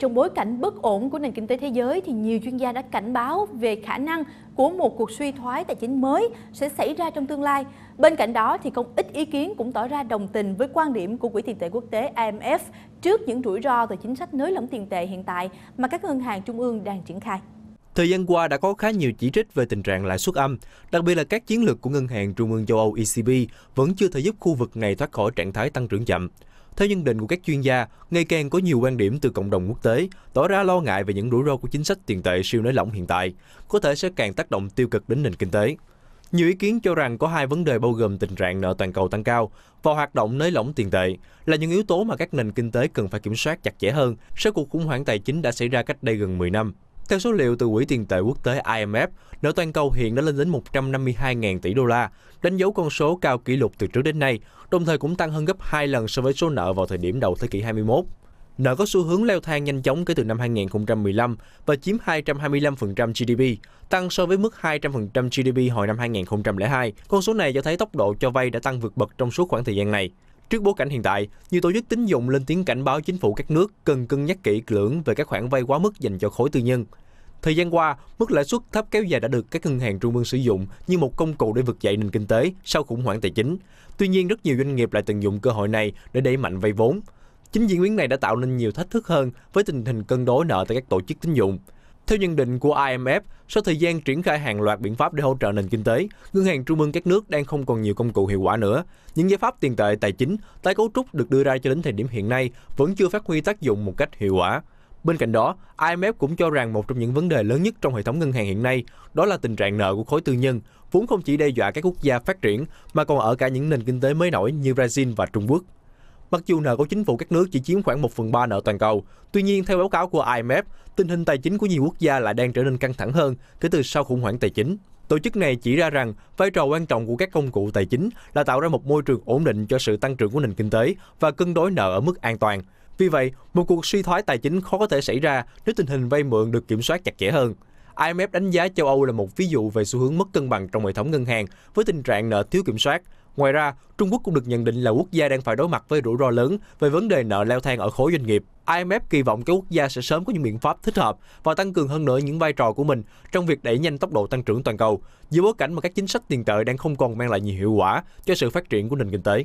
Trong bối cảnh bất ổn của nền kinh tế thế giới thì nhiều chuyên gia đã cảnh báo về khả năng của một cuộc suy thoái tài chính mới sẽ xảy ra trong tương lai. Bên cạnh đó thì không ít ý kiến cũng tỏ ra đồng tình với quan điểm của Quỹ tiền tệ quốc tế IMF trước những rủi ro từ chính sách nới lỏng tiền tệ hiện tại mà các ngân hàng trung ương đang triển khai. Thời gian qua đã có khá nhiều chỉ trích về tình trạng lãi suất âm, đặc biệt là các chiến lược của Ngân hàng Trung ương châu Âu ECB vẫn chưa thể giúp khu vực này thoát khỏi trạng thái tăng trưởng chậm. Theo nhận định của các chuyên gia, ngày càng có nhiều quan điểm từ cộng đồng quốc tế tỏ ra lo ngại về những rủi ro của chính sách tiền tệ siêu nới lỏng hiện tại, có thể sẽ càng tác động tiêu cực đến nền kinh tế. Nhiều ý kiến cho rằng có hai vấn đề bao gồm tình trạng nợ toàn cầu tăng cao và hoạt động nới lỏng tiền tệ là những yếu tố mà các nền kinh tế cần phải kiểm soát chặt chẽ hơn sau cuộc khủng hoảng tài chính đã xảy ra cách đây gần 10 năm. Theo số liệu từ Quỹ tiền tệ quốc tế IMF, nợ toàn cầu hiện đã lên đến 152.000 tỷ đô la, đánh dấu con số cao kỷ lục từ trước đến nay, đồng thời cũng tăng hơn gấp 2 lần so với số nợ vào thời điểm đầu thế kỷ 21. Nợ có xu hướng leo thang nhanh chóng kể từ năm 2015 và chiếm 225% GDP, tăng so với mức 200% GDP hồi năm 2002. Con số này cho thấy tốc độ cho vay đã tăng vượt bậc trong suốt khoảng thời gian này. Trước bối cảnh hiện tại, nhiều tổ chức tín dụng lên tiếng cảnh báo chính phủ các nước cần cân nhắc kỹ lưỡng về các khoản vay quá mức dành cho khối tư nhân. Thời gian qua, mức lãi suất thấp kéo dài đã được các ngân hàng trung ương sử dụng như một công cụ để vực dậy nền kinh tế sau khủng hoảng tài chính. Tuy nhiên, rất nhiều doanh nghiệp lại tận dụng cơ hội này để đẩy mạnh vay vốn. Chính diễn biến này đã tạo nên nhiều thách thức hơn với tình hình cân đối nợ tại các tổ chức tín dụng. Theo nhận định của IMF, sau thời gian triển khai hàng loạt biện pháp để hỗ trợ nền kinh tế, ngân hàng trung ương các nước đang không còn nhiều công cụ hiệu quả nữa. Những giải pháp tiền tệ tài chính, tái cấu trúc được đưa ra cho đến thời điểm hiện nay vẫn chưa phát huy tác dụng một cách hiệu quả. Bên cạnh đó, IMF cũng cho rằng một trong những vấn đề lớn nhất trong hệ thống ngân hàng hiện nay đó là tình trạng nợ của khối tư nhân, vốn không chỉ đe dọa các quốc gia phát triển mà còn ở cả những nền kinh tế mới nổi như Brazil và Trung Quốc. Mặc dù nợ của chính phủ các nước chỉ chiếm khoảng 1 phần 3 nợ toàn cầu, tuy nhiên theo báo cáo của IMF, tình hình tài chính của nhiều quốc gia lại đang trở nên căng thẳng hơn kể từ sau khủng hoảng tài chính. Tổ chức này chỉ ra rằng vai trò quan trọng của các công cụ tài chính là tạo ra một môi trường ổn định cho sự tăng trưởng của nền kinh tế và cân đối nợ ở mức an toàn. Vì vậy, một cuộc suy thoái tài chính khó có thể xảy ra nếu tình hình vay mượn được kiểm soát chặt chẽ hơn. IMF đánh giá châu Âu là một ví dụ về xu hướng mất cân bằng trong hệ thống ngân hàng với tình trạng nợ thiếu kiểm soát. Ngoài ra, Trung Quốc cũng được nhận định là quốc gia đang phải đối mặt với rủi ro lớn về vấn đề nợ leo thang ở khối doanh nghiệp. IMF kỳ vọng các quốc gia sẽ sớm có những biện pháp thích hợp và tăng cường hơn nữa những vai trò của mình trong việc đẩy nhanh tốc độ tăng trưởng toàn cầu, giữa bối cảnh mà các chính sách tiền tệ đang không còn mang lại nhiều hiệu quả cho sự phát triển của nền kinh tế.